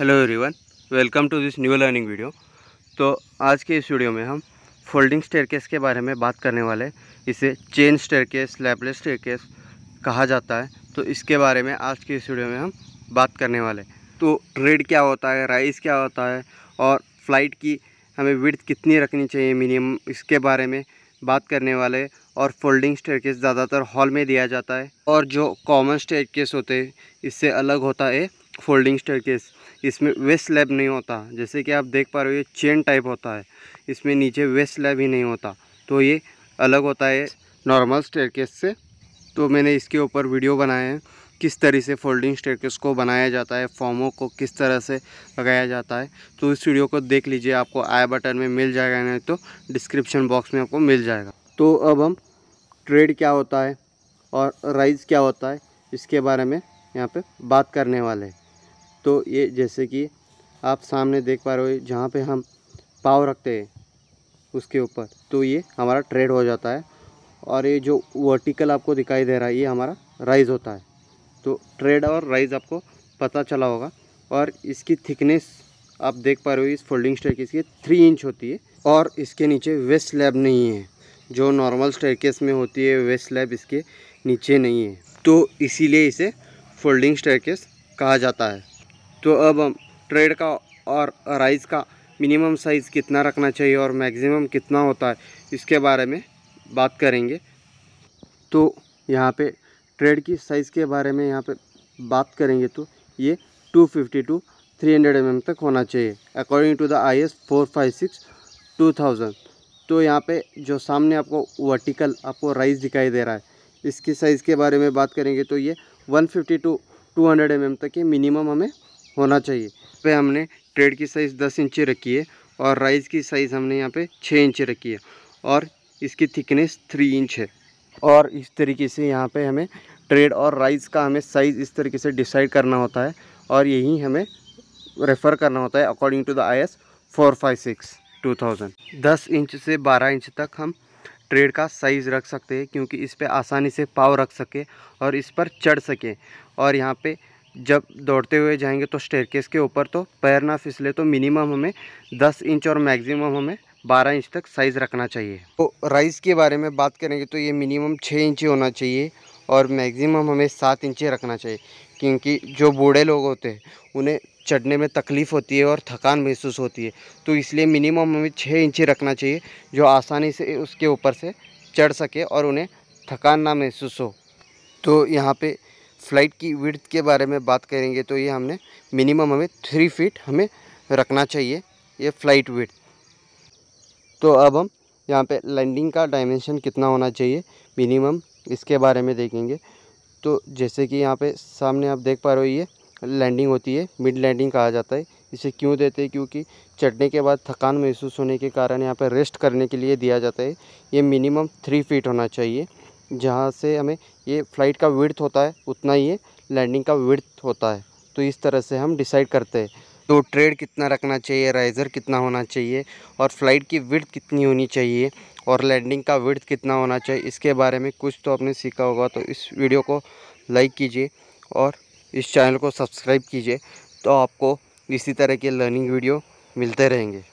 hello everyone welcome to this new learning video तो आज के इस वीडियो में हम फोल्डिंग स्टेयरकेस के बारे में बात करने वाले इसे चेन स्टेयरकेस स्लैबलेस स्टेयरकेस कहा जाता है तो इसके बारे में आज के इस वीडियो में हम बात करने वाले तो रेड क्या होता है राइस क्या होता है और फ्लाइट की हमें विर्थ कितनी रखनी चाहिए मिनिमम इसके बारे में बात करने वाले और फोल्डिंग स्टेयर ज़्यादातर हॉल में दिया जाता है और जो कॉमन स्टेयर होते हैं इससे अलग होता है फोल्डिंग स्टेयर इसमें वेस्ट स्लैब नहीं होता जैसे कि आप देख पा रहे हो ये चेन टाइप होता है इसमें नीचे वेस्ट स्लैब ही नहीं होता तो ये अलग होता है नॉर्मल स्टेयर से तो मैंने इसके ऊपर वीडियो बनाए हैं किस तरह से फोल्डिंग स्टेटस को बनाया जाता है फॉर्मों को किस तरह से लगाया जाता है तो इस वीडियो को देख लीजिए आपको आई बटन में मिल जाएगा नहीं तो डिस्क्रिप्शन बॉक्स में आपको मिल जाएगा तो अब हम ट्रेड क्या होता है और राइज क्या होता है इसके बारे में यहाँ पे बात करने वाले हैं तो ये जैसे कि आप सामने देख पा रहे हो जहाँ पे हम पाव रखते हैं उसके ऊपर तो ये हमारा ट्रेड हो जाता है और ये जो वर्टिकल आपको दिखाई दे रहा है ये हमारा राइज होता है तो ट्रेड और राइज आपको पता चला होगा और इसकी थिकनेस आप देख पा रहे हो इस फोल्डिंग स्टेक की इसकी थ्री इंच होती है और इसके नीचे वेस्ट स्लैब नहीं है जो नॉर्मल स्टेरकेस में होती है वे स्लैब इसके नीचे नहीं है तो इसीलिए इसे फोल्डिंग स्टेरकेस कहा जाता है तो अब हम ट्रेड का और राइज का मिनिमम साइज़ कितना रखना चाहिए और मैक्सिमम कितना होता है इसके बारे में बात करेंगे तो यहाँ पे ट्रेड की साइज़ के बारे में यहाँ पे बात करेंगे तो ये 250 टू हंड्रेड एम तक होना चाहिए according to the I S four five six two thousand तो यहाँ पे जो सामने आपको वर्टिकल आपको राइस दिखाई दे रहा है इसकी साइज़ के बारे में बात करेंगे तो ये 150 टू हंड्रेड एम mm तक ये मिनिमम हमें होना चाहिए पे हमने ट्रेड की साइज़ 10 इंची रखी है और राइस की साइज़ हमने यहाँ पे 6 इंची रखी है और इसकी थिकनेस 3 इंच है और इस तरीके से यहाँ पे हमें ट्रेड और राइस का हमें साइज़ इस तरीके से डिसाइड करना होता है और यही हमें रेफ़र करना होता है according to the I S four five six two thousand दस इंच से बारह इंच तक हम ट्रेड का साइज़ रख सकते हैं क्योंकि इस पर आसानी से पाव रख सके और इस पर चढ़ सके और यहाँ पे जब दौड़ते हुए जाएंगे तो स्टेरकेस के ऊपर तो पैर ना फिसले तो मिनिमम हमें 10 इंच और मैक्सिमम हमें 12 इंच तक साइज़ रखना चाहिए तो राइस के बारे में बात करेंगे तो ये मिनिमम 6 इंच होना चाहिए और मैक्सिमम हमें सात इंच रखना चाहिए क्योंकि जो बूढ़े लोग होते हैं उन्हें चढ़ने में तकलीफ़ होती है और थकान महसूस होती है तो इसलिए मिनिमम हमें छः इंची रखना चाहिए जो आसानी से उसके ऊपर से चढ़ सके और उन्हें थकान ना महसूस हो तो यहाँ पे फ़्लाइट की विर्थ के बारे में बात करेंगे तो ये हमने मिनिमम हमें थ्री फीट हमें रखना चाहिए ये फ़्लाइट विर्थ तो अब हम यहाँ पे लैंडिंग का डायमेंशन कितना होना चाहिए मिनिमम इसके बारे में देखेंगे तो जैसे कि यहाँ पे सामने आप देख पा रहे हो ये लैंडिंग होती है मिड लैंडिंग कहा जाता है इसे क्यों देते हैं क्योंकि चढ़ने के बाद थकान महसूस होने के कारण यहाँ पर रेस्ट करने के लिए दिया जाता है ये मिनिमम थ्री फीट होना चाहिए जहाँ से हमें ये फ़्लाइट का विड्थ होता है उतना ही ये लैंडिंग का विड्थ होता है तो इस तरह से हम डिसाइड करते हैं तो ट्रेड कितना रखना चाहिए राइज़र कितना होना चाहिए और फ्लाइट की विड्थ कितनी होनी चाहिए और लैंडिंग का विड्थ कितना होना चाहिए इसके बारे में कुछ तो आपने सीखा होगा तो इस वीडियो को लाइक कीजिए और इस चैनल को सब्सक्राइब कीजिए तो आपको इसी तरह के लर्निंग वीडियो मिलते रहेंगे